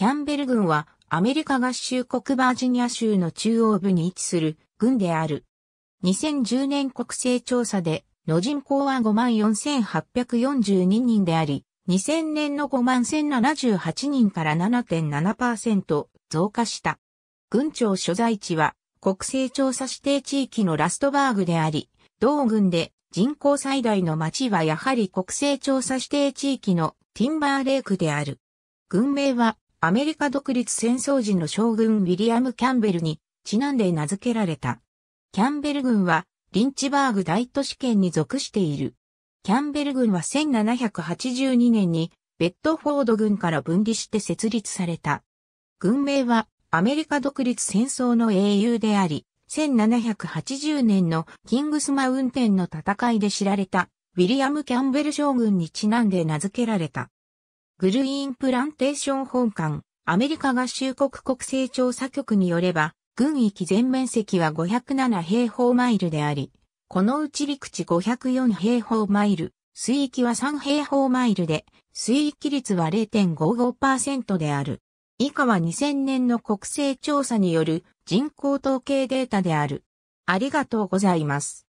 キャンベル軍はアメリカ合衆国バージニア州の中央部に位置する軍である。2010年国勢調査で、の人口は54,842人であり、2000年の51,078人から7.7%増加した。軍庁所在地は国勢調査指定地域のラストバーグであり、同軍で人口最大の町はやはり国勢調査指定地域のティンバーレークである。郡名はアメリカ独立戦争時の将軍ウィリアム・キャンベルにちなんで名付けられた。キャンベル軍はリンチバーグ大都市圏に属している。キャンベル軍は1782年にベッドフォード軍から分離して設立された。軍名はアメリカ独立戦争の英雄であり、1780年のキングスマウンテンの戦いで知られたウィリアム・キャンベル将軍にちなんで名付けられた。グルインプランテーション本館、アメリカ合衆国国勢調査局によれば、軍域全面積は507平方マイルであり、このうち陸地504平方マイル、水域は3平方マイルで、水域率は0.55%である。以下は2000年の国勢調査による人口統計データである。ありがとうございます。